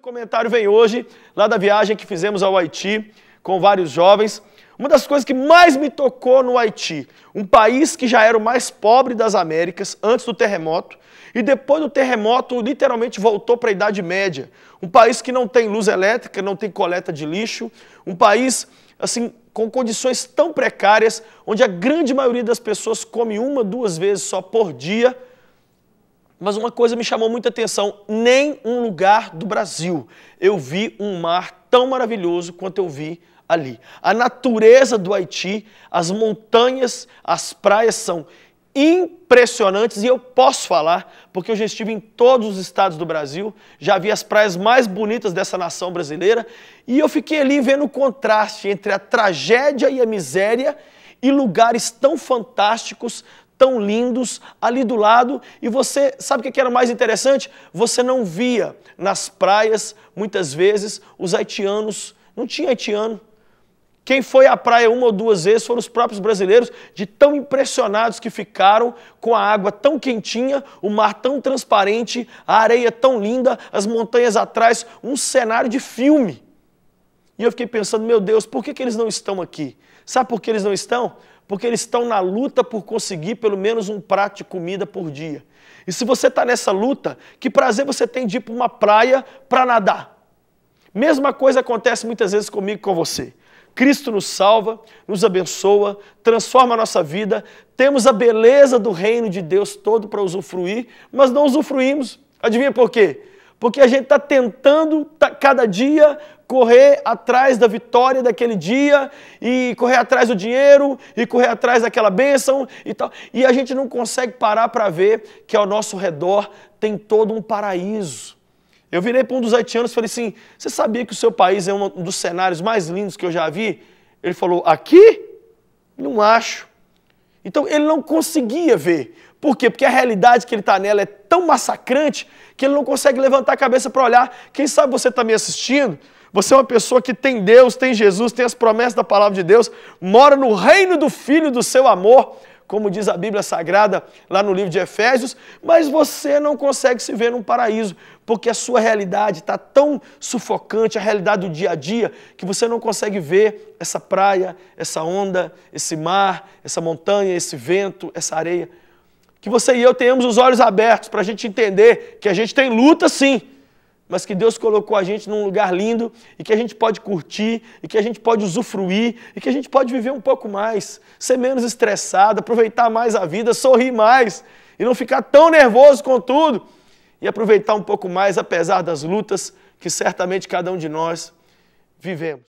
comentário vem hoje, lá da viagem que fizemos ao Haiti com vários jovens. Uma das coisas que mais me tocou no Haiti, um país que já era o mais pobre das Américas antes do terremoto, e depois do terremoto literalmente voltou para a Idade Média. Um país que não tem luz elétrica, não tem coleta de lixo, um país assim com condições tão precárias, onde a grande maioria das pessoas come uma, duas vezes só por dia mas uma coisa me chamou muita atenção: nem um lugar do Brasil eu vi um mar tão maravilhoso quanto eu vi ali. A natureza do Haiti, as montanhas, as praias são impressionantes e eu posso falar, porque eu já estive em todos os estados do Brasil, já vi as praias mais bonitas dessa nação brasileira e eu fiquei ali vendo o contraste entre a tragédia e a miséria e lugares tão fantásticos, tão lindos ali do lado. E você, sabe o que era mais interessante? Você não via nas praias, muitas vezes, os haitianos. Não tinha haitiano. Quem foi à praia uma ou duas vezes foram os próprios brasileiros, de tão impressionados que ficaram com a água tão quentinha, o mar tão transparente, a areia tão linda, as montanhas atrás, um cenário de filme. E eu fiquei pensando, meu Deus, por que, que eles não estão aqui? Sabe por que eles não estão? porque eles estão na luta por conseguir pelo menos um prato de comida por dia. E se você está nessa luta, que prazer você tem de ir para uma praia para nadar? Mesma coisa acontece muitas vezes comigo e com você. Cristo nos salva, nos abençoa, transforma a nossa vida, temos a beleza do reino de Deus todo para usufruir, mas não usufruímos. Adivinha por quê? Porque a gente está tentando tá, cada dia correr atrás da vitória daquele dia e correr atrás do dinheiro e correr atrás daquela bênção e tal. E a gente não consegue parar para ver que ao nosso redor tem todo um paraíso. Eu virei para um dos haitianos e falei assim: Você sabia que o seu país é um dos cenários mais lindos que eu já vi? Ele falou: Aqui? Não acho. Então ele não conseguia ver. Por quê? Porque a realidade que ele está nela é tão massacrante que ele não consegue levantar a cabeça para olhar. Quem sabe você está me assistindo? Você é uma pessoa que tem Deus, tem Jesus, tem as promessas da palavra de Deus, mora no reino do Filho do seu amor, como diz a Bíblia Sagrada lá no livro de Efésios, mas você não consegue se ver num paraíso, porque a sua realidade está tão sufocante, a realidade do dia a dia, que você não consegue ver essa praia, essa onda, esse mar, essa montanha, esse vento, essa areia que você e eu tenhamos os olhos abertos para a gente entender que a gente tem luta sim, mas que Deus colocou a gente num lugar lindo e que a gente pode curtir, e que a gente pode usufruir, e que a gente pode viver um pouco mais, ser menos estressado, aproveitar mais a vida, sorrir mais e não ficar tão nervoso com tudo e aproveitar um pouco mais apesar das lutas que certamente cada um de nós vivemos.